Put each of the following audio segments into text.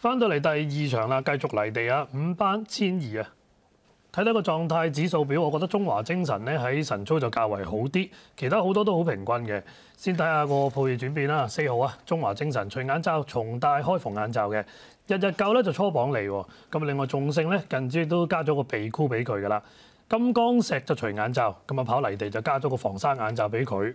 翻到嚟第二場啦，繼續嚟地啊，五班千二啊，睇到個狀態指數表，我覺得中華精神咧喺神操就較為好啲，其他好多都好平均嘅。先睇下個配轉變啦，四號啊，中華精神除眼罩，從戴開防眼罩嘅，日日夠咧就初榜嚟喎。咁另外眾性咧近朝都加咗個鼻箍俾佢噶啦，金剛石就除眼罩，咁啊跑泥地就加咗個防沙眼罩俾佢。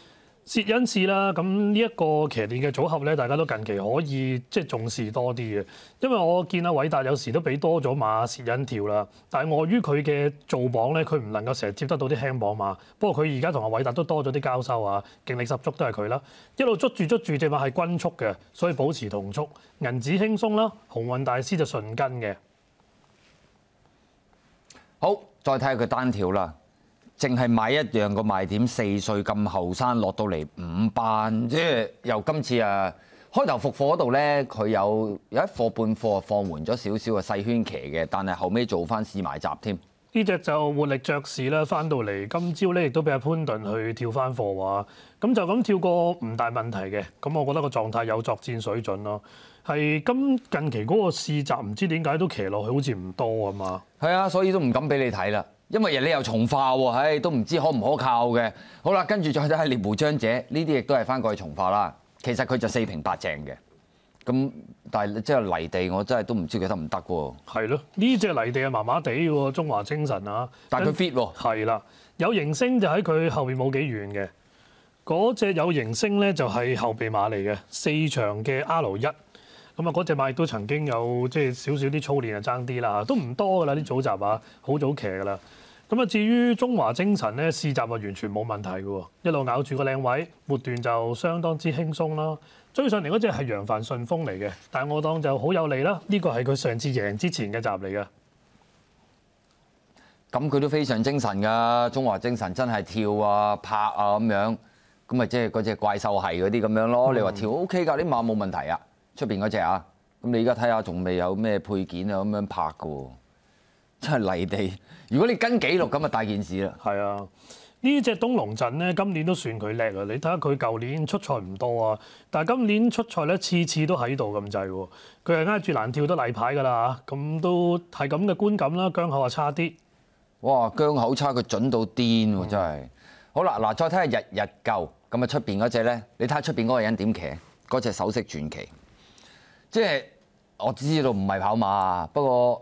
薛恩士啦，咁呢一個騎練嘅組合咧，大家都近期可以即係重視多啲嘅，因為我見阿偉達有時都俾多咗馬薛恩跳啦，但係礙於佢嘅做榜咧，佢唔能夠成日接得到啲輕磅馬。不過佢而家同阿偉達都多咗啲交收啊，勁力十足都係佢啦，一路捉住捉住，只馬係均速嘅，所以保持同速。銀子輕鬆啦，紅運大師就順跟嘅。好，再睇下佢單挑啦。淨係買一樣個賣點，四歲咁後生落到嚟五班，即係由今次啊開頭復課嗰度咧，佢有有一課半課放緩咗少少嘅細圈騎嘅，但係後尾做翻試埋集添。呢只就活力爵士啦，翻到嚟今朝咧亦都俾阿潘頓去跳翻貨話，咁就咁跳過唔大問題嘅，咁我覺得個狀態有作戰水準咯。係今近期嗰個試集唔知點解都騎落去好似唔多啊嘛。係啊，所以都唔敢俾你睇啦。因為人你又從化喎，唉都唔知可唔可靠嘅。好啦，跟住再睇獵狐將者，呢啲亦都係翻過去從化啦。其實佢就四平八正嘅。咁但係即係泥地，我真係都唔知佢得唔得喎。係咯，呢只泥地啊麻麻地喎，中華精神啊。但佢 fit 喎。係啦，有形星就喺佢後面冇幾遠嘅。嗰只有形星咧就係後備馬嚟嘅，四場嘅 R 一。咁啊嗰只馬亦都曾經有即係少少啲操練啊爭啲啦，都唔多噶啦啲早集啊，好早騎噶啦。咁啊，至於中華精神咧，試集啊完全冇問題嘅喎，一路咬住個靚位，末段就相當之輕鬆啦。追上嚟嗰只係揚帆順風嚟嘅，但我當就好有利啦。呢個係佢上次贏之前嘅集嚟嘅。咁佢都非常精神㗎，中華精神真係跳啊拍啊咁樣。咁啊，即係嗰只怪獸係嗰啲咁樣咯。你話跳 OK 㗎，啲馬冇問題啊。出邊嗰只啊，咁你而家睇下仲未有咩配件啊咁樣拍嘅喎。真係泥地，如果你跟紀錄咁啊大件事啦。係啊，呢只東龍鎮咧，今年都算佢叻啊！你睇下佢舊年出賽唔多啊，但係今年出賽咧，次次都喺度咁滯喎。佢係挨住難跳得泥牌噶啦嚇，咁都係咁嘅觀感啦。姜口啊差啲，哇姜口差佢準到癲喎，真係。好啦，嗱再睇下日日舊咁啊，出邊嗰只咧？你睇下出邊嗰個人點騎？嗰隻首飾傳奇，即係我只知道唔係跑馬啊，不過。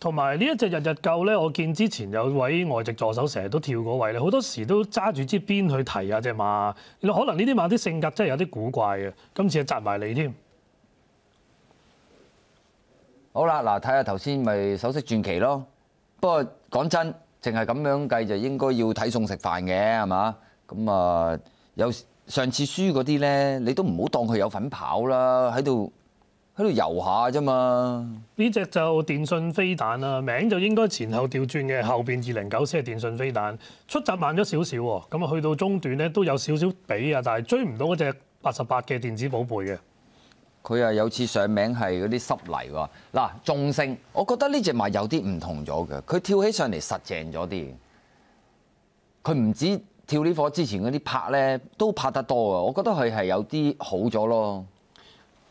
同埋呢一隻日日購咧，我見之前有位外籍助手成日都跳嗰位咧，好多時都揸住支鞭去提啊只馬。可能呢啲馬啲性格真係有啲古怪嘅，今次就扎埋你添。好啦，嗱，睇下頭先咪首飾傳奇咯。不過講真，淨係咁樣計就應該要睇餸食飯嘅係嘛？咁啊，有上次輸嗰啲咧，你都唔好當佢有份跑啦，喺度。喺度遊下啫嘛！呢只就電信飛彈啦，名就應該前後調轉嘅，後邊二零九四係電信飛彈出閘慢咗少少喎，咁啊去到中段咧都有少少比啊，但系追唔到嗰只八十八嘅電子寶貝嘅。佢啊有次上名係嗰啲濕泥喎，嗱中星，我覺得呢只馬有啲唔同咗嘅，佢跳起上嚟實正咗啲，佢唔止跳呢火之前嗰啲拍咧都拍得多啊，我覺得佢係有啲好咗咯。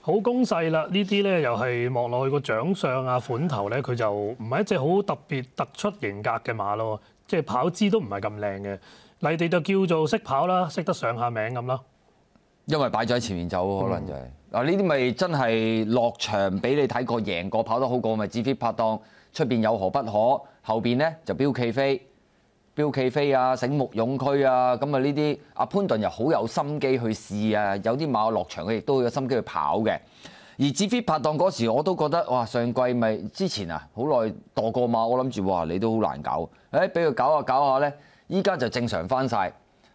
好公勢啦！呢啲咧又係望落去個獎相啊款頭咧，佢就唔係一隻好特別突出型格嘅馬咯，即係跑姿都唔係咁靚嘅。泥地就叫做識跑啦，識得上下名咁咯。因為擺喺前面走，可能就係啊呢啲咪真係落場俾你睇過贏過跑得好過，咪志飛拍檔出邊有何不可？後邊咧就標騎飛。標企飛啊，醒目勇驅啊，咁啊呢啲阿潘頓又好有心機去試啊，有啲馬落場佢亦都有心機去跑嘅。而志飛拍檔嗰時我都覺得哇，上季咪之前啊，好耐墮過馬，我諗住哇你都好難搞，誒俾佢搞下搞下呢，依家就正常翻晒，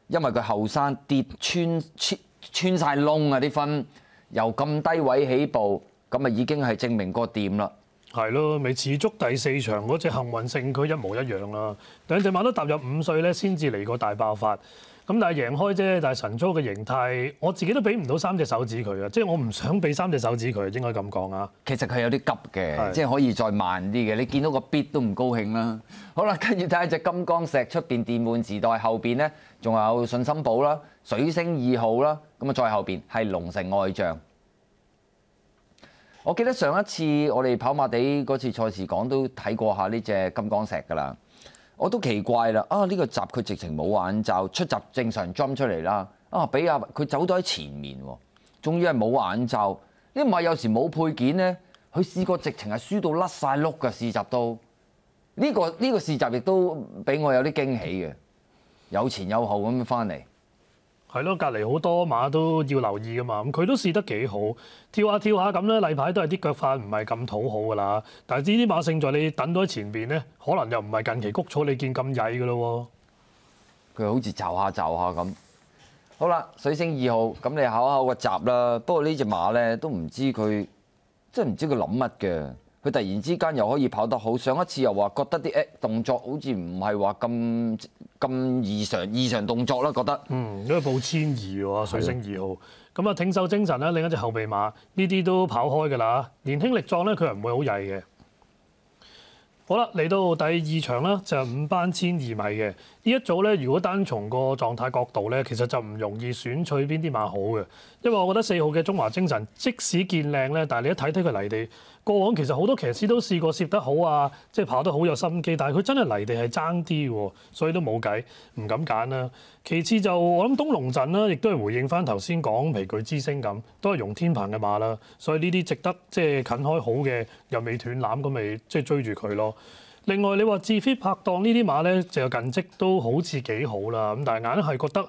因為佢後生跌穿穿穿曬窿啊啲分，由咁低位起步，咁啊已經係證明個掂啦。係咯，咪始足第四場嗰只幸運勝佢一模一樣啦。兩隻馬都踏入五歲咧，先至嚟個大爆發。咁但係贏開啫，但係神操嘅形態，我自己都俾唔到三隻手指佢啊！即係我唔想俾三隻手指佢，應該咁講啊。其實佢有啲急嘅，即係可以再慢啲嘅。你見到個 b i t 都唔高興啦。好啦，跟住睇下只金剛石出邊電換時代後邊咧，仲有信心寶啦、水星二號啦，咁啊再後邊係龍城外象。我記得上一次我哋跑馬地嗰次賽事講都睇過下呢只金剛石㗎啦，我都奇怪啦啊呢個集佢直情冇眼罩出集正常 jump 出嚟啦啊俾阿佢走咗喺前面，終於係冇眼罩。你唔係有時冇配件咧，佢試過直情係輸到甩晒碌嘅試集都呢個呢個試集亦都俾我有啲驚喜嘅，有前有後咁樣翻嚟。係咯，隔離好多馬都要留意噶嘛。咁佢都試得幾好，跳下跳下咁咧。例牌都係啲腳法唔係咁討好噶啦。但係呢啲馬勝在你等到喺前邊咧，可能又唔係近期谷草你見咁曳噶咯。佢好似就下就下咁。好啦，水星二號，咁你考考個集啦。不過呢只馬咧都唔知佢，真係唔知佢諗乜嘅。佢突然之間又可以跑得好，上一次又話覺得啲誒動作好似唔係話咁咁異常異常動作啦。覺得嗯，佢報千二喎，水星二號咁啊，挺秀精神咧，另一隻後備馬呢啲都跑開㗎啦。年輕力壯咧，佢又唔會好曳嘅。好啦，嚟到第二場啦，就五班千二米嘅呢一組咧。如果單從個狀態角度咧，其實就唔容易選取邊啲馬好嘅，因為我覺得四號嘅中華精神即使見靚咧，但係你一睇睇佢嚟地。過往其實好多騎師都試過攝得好啊，即係跑得好有心機，但係佢真係泥地係爭啲嘅，所以都冇計，唔敢揀啦。其次就我諗東龍鎮啦，亦都係回應翻頭先講皮具之星咁，都係用天鵬嘅馬啦，所以呢啲值得即係近開好嘅又未斷攬咁，咪即係追住佢咯。另外你話自飛拍檔呢啲馬呢，就近績都好似幾好啦，咁但係硬係覺得。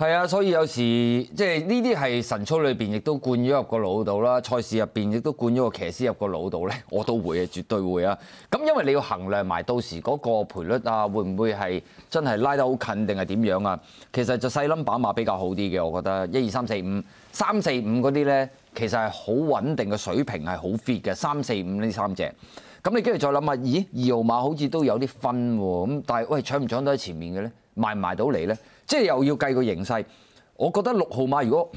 係啊，所以有時即係呢啲係神操裏邊亦都灌咗入個腦度啦，賽事入邊亦都灌咗個騎師入個腦度咧，我都會啊，絕對會啊。咁因為你要衡量埋到時嗰個賠率啊，會唔會係真係拉得好近定係點樣啊？其實就細冧把馬比較好啲嘅，我覺得一二三四五三四五嗰啲咧，其實係好穩定嘅水平，係好 fit 嘅三四五呢三隻。咁你跟住再諗下，咦二號馬好似都有啲分喎，咁但係喂搶唔搶到喺前面嘅咧，賣唔賣到嚟咧？即係又要計個形勢，我覺得六號馬如果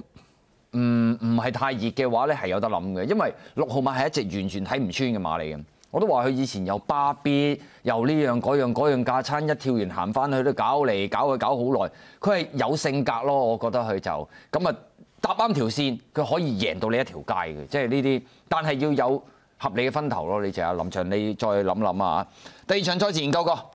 唔唔係太熱嘅話咧，係有得諗嘅。因為六號馬係一隻完全睇唔穿嘅馬嚟嘅。我都話佢以前有巴別又呢樣嗰樣嗰樣架餐一跳完行翻去都搞嚟搞去搞好耐，佢係有性格咯。我覺得佢就咁啊，搭啱條線，佢可以贏到你一條街嘅。即係呢啲，但係要有合理嘅分頭咯。你就阿林長，你再諗諗啊第二場賽次研究過。